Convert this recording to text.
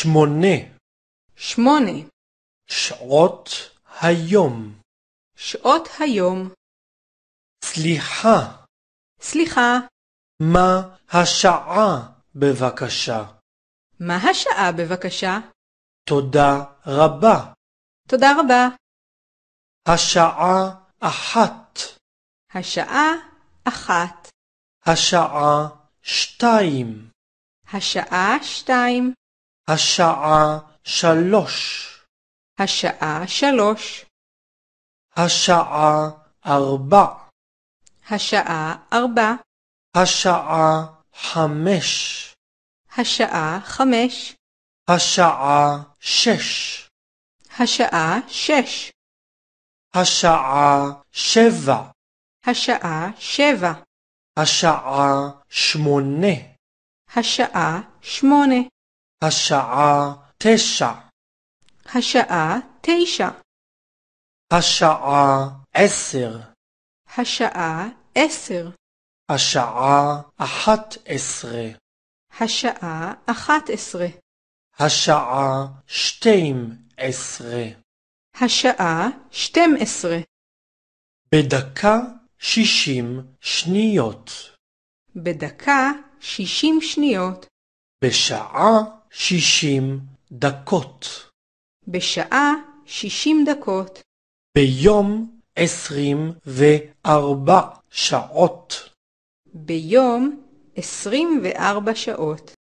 שמונה. שמונה. שעות היום. שעות היום. סליחה. סליחה. מה השעה בבקשה? מה השעה בבקשה? תודה רבה. תודה רבה. השעה אחת. השעה אחת. השעה שתיים. השעה שתיים. השעה שלוש. השעה שלוש. השעה ארבע. השעה ארבע. השעה חמש. השעה חמש. השעה שש. השעה שש. השעה שבע. השעה שבע. השעה שמונה. השעה שמונה. השעה תשע. השעה תשע. השעה עשר. השעה עשר. השעה אחת עשרה. השעה אחת עשרה. השעה שתים עשרה. השעה שתים עשרה. בדקה שישים שניות. בדקה שישים שניות. בשעה שישים דקות. בשעה שישים דקות. ביום עשרים וארבע שעות. ביום עשרים וארבע שעות.